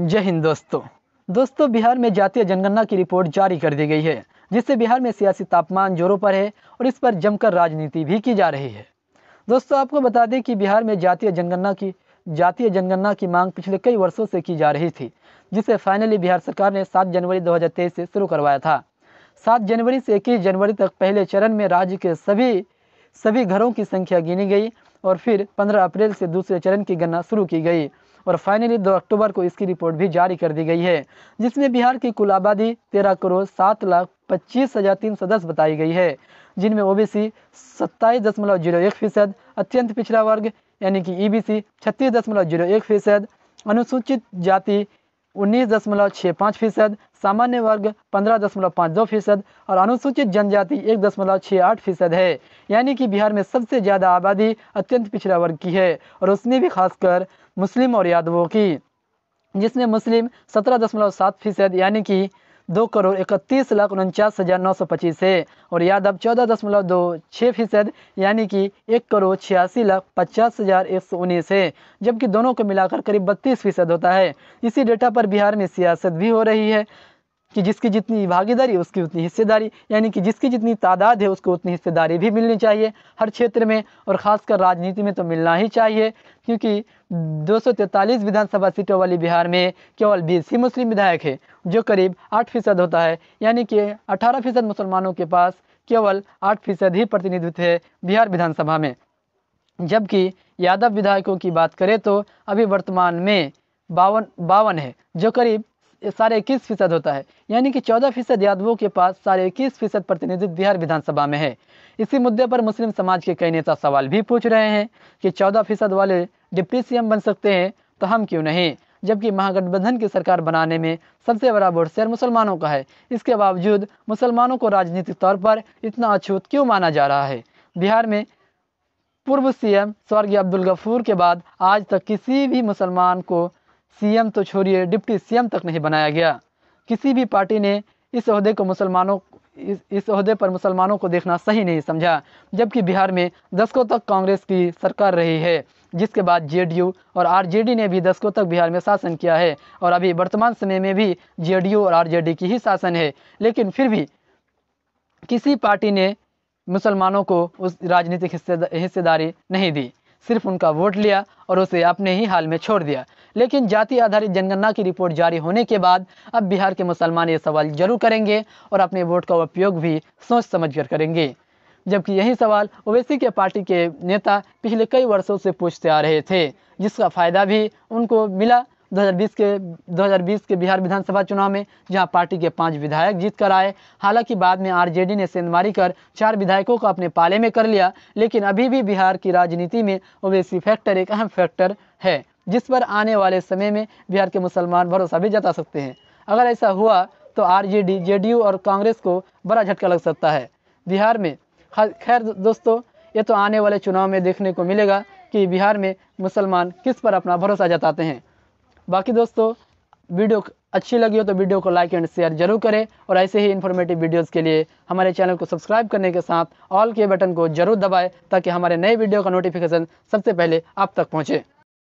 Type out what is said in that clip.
जय हिंद दोस्तों दोस्तों बिहार में जातीय जनगणना की रिपोर्ट जारी कर दी गई है जिससे बिहार में सियासी तापमान जोरों पर है और इस पर जमकर राजनीति भी की जा रही है दोस्तों आपको बता दें कि बिहार में जातीय जनगणना की जातीय जनगणना की मांग पिछले कई वर्षों से की जा रही थी जिसे फाइनली बिहार सरकार ने 7 जनवरी 2023 से शुरू करवाया था 7 जनवरी से इक्कीस जनवरी तक पहले चरण में राज्य के सभी सभी घरों की संख्या गिनी गई और फिर 15 अप्रैल से दूसरे चरण की गणना शुरू की गई और फाइनली 2 अक्टूबर को इसकी रिपोर्ट भी जारी कर दी गई है जिसमें बिहार की कुल आबादी तेरह करोड़ सात लाख पच्चीस हज़ार तीन सौ दस बताई गई है जिनमें ओबीसी सत्ताईस दशमलव जीरो एक फीसद अत्यंत पिछड़ा वर्ग यानी कि ई बी सी छत्तीस दशमलव जीरो एक फीसद अनुसूचित जाति उन्नीस दशमलव छः पाँच फीसद सामान्य वर्ग पंद्रह दशमलव पाँच दो फीसद और अनुसूचित जनजाति एक दशमलव छः आठ फीसद है यानी कि बिहार में सबसे ज़्यादा आबादी अत्यंत पिछड़ा वर्ग की है और उसमें भी खासकर मुस्लिम और यादवों की जिसमें मुस्लिम सत्रह दशमलव सात फीसद यानी कि दो करोड़ इकतीस लाख उनचास हज़ार नौ सौ पच्चीस है और याद अब चौदह दशमलव दो छः फीसद यानी कि एक करोड़ छियासी लाख पचास हज़ार एक सौ उन्नीस है जबकि दोनों को मिलाकर करीब बत्तीस फीसद होता है इसी डेटा पर बिहार में सियासत भी हो रही है कि जिसकी जितनी भागीदारी उसकी उतनी हिस्सेदारी यानी कि जिसकी जितनी तादाद है उसको उतनी हिस्सेदारी भी मिलनी चाहिए हर क्षेत्र में और ख़ासकर राजनीति में तो मिलना ही चाहिए क्योंकि दो विधानसभा सीटों वाली बिहार में केवल बीस ही मुस्लिम विधायक है जो करीब आठ फीसद होता है यानी कि अठारह फीसद मुसलमानों के पास केवल आठ फीसद ही प्रतिनिधित्व है बिहार विधानसभा में जबकि यादव विधायकों की बात करें तो अभी वर्तमान में बावन बावन है जो करीब साढ़े इक्कीस फीसद होता है यानी कि चौदह फीसद यादवों के पास साढ़े इक्कीस फीसद प्रतिनिधित्व बिहार विधानसभा में है इसी मुद्दे पर मुस्लिम समाज के कई नेता सवाल भी पूछ रहे हैं कि चौदह फीसद वाले डिप्टी सीएम बन सकते हैं तो हम क्यों नहीं जबकि महागठबंधन की सरकार बनाने में सबसे बड़ा वोट शेयर मुसलमानों का है इसके बावजूद मुसलमानों को राजनीतिक तौर पर इतना अछूत क्यों माना जा रहा है बिहार में पूर्व सीएम स्वर्गीय अब्दुल गफूर के बाद आज तक किसी भी मुसलमान को सीएम तो छोड़िए डिप्टी सीएम तक नहीं बनाया गया किसी भी पार्टी ने इस अहदे को मुसलमानों इस अहदे पर मुसलमानों को देखना सही नहीं समझा जबकि बिहार में दशकों तक कांग्रेस की सरकार रही है जिसके बाद जेडीयू और आरजेडी ने भी दशकों तक बिहार में शासन किया है और अभी वर्तमान समय में भी जेडीयू और आरजेडी की ही शासन है लेकिन फिर भी किसी पार्टी ने मुसलमानों को उस राजनीतिक हिस्सेदारी नहीं दी सिर्फ उनका वोट लिया और उसे अपने ही हाल में छोड़ दिया लेकिन जाति आधारित जनगणना की रिपोर्ट जारी होने के बाद अब बिहार के मुसलमान ये सवाल जरूर करेंगे और अपने वोट का उपयोग भी सोच समझ कर करेंगे जबकि यही सवाल ओवैसी के पार्टी के नेता पिछले कई वर्षों से पूछते आ रहे थे जिसका फ़ायदा भी उनको मिला 2020 के 2020 के बिहार विधानसभा चुनाव में जहां पार्टी के पांच विधायक जीत कर आए हालांकि बाद में आरजेडी ने सेंधमारी कर चार विधायकों को अपने पाले में कर लिया लेकिन अभी भी बिहार की राजनीति में ओवैसी फैक्टर एक अहम फैक्टर है जिस पर आने वाले समय में बिहार के मुसलमान भरोसा भी जता सकते हैं अगर ऐसा हुआ तो आरजेडी जेडीयू और कांग्रेस को बड़ा झटका लग सकता है बिहार में खैर दोस्तों ये तो आने वाले चुनाव में देखने को मिलेगा कि बिहार में मुसलमान किस पर अपना भरोसा जताते हैं बाकी दोस्तों वीडियो अच्छी लगी हो तो वीडियो को लाइक एंड शेयर जरूर करें और ऐसे ही इन्फॉर्मेटिव वीडियोस के लिए हमारे चैनल को सब्सक्राइब करने के साथ ऑल के बटन को जरूर दबाएं ताकि हमारे नए वीडियो का नोटिफिकेशन सबसे पहले आप तक पहुंचे